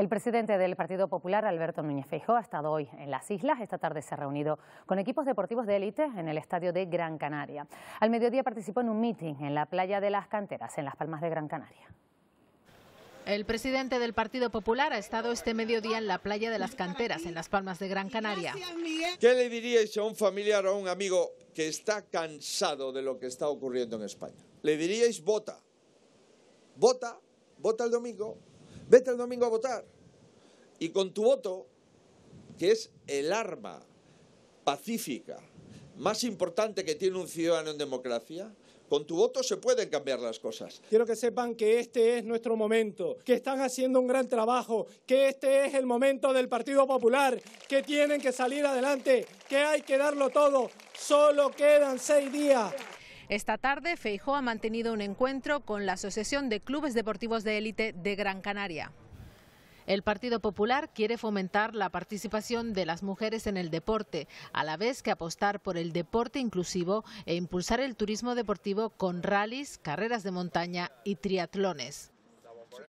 El presidente del Partido Popular, Alberto Núñez Feijóo, ha estado hoy en las islas. Esta tarde se ha reunido con equipos deportivos de élite en el estadio de Gran Canaria. Al mediodía participó en un meeting en la playa de las Canteras, en las Palmas de Gran Canaria. El presidente del Partido Popular ha estado este mediodía en la playa de las Canteras, en las Palmas de Gran Canaria. ¿Qué le diríais a un familiar o a un amigo que está cansado de lo que está ocurriendo en España? Le diríais vota. Vota, vota el domingo, Vete el domingo a votar. Y con tu voto, que es el arma pacífica más importante que tiene un ciudadano en democracia, con tu voto se pueden cambiar las cosas. Quiero que sepan que este es nuestro momento, que están haciendo un gran trabajo, que este es el momento del Partido Popular, que tienen que salir adelante, que hay que darlo todo. Solo quedan seis días. Esta tarde, Feijó ha mantenido un encuentro con la Asociación de Clubes Deportivos de Élite de Gran Canaria. El Partido Popular quiere fomentar la participación de las mujeres en el deporte, a la vez que apostar por el deporte inclusivo e impulsar el turismo deportivo con rallies, carreras de montaña y triatlones.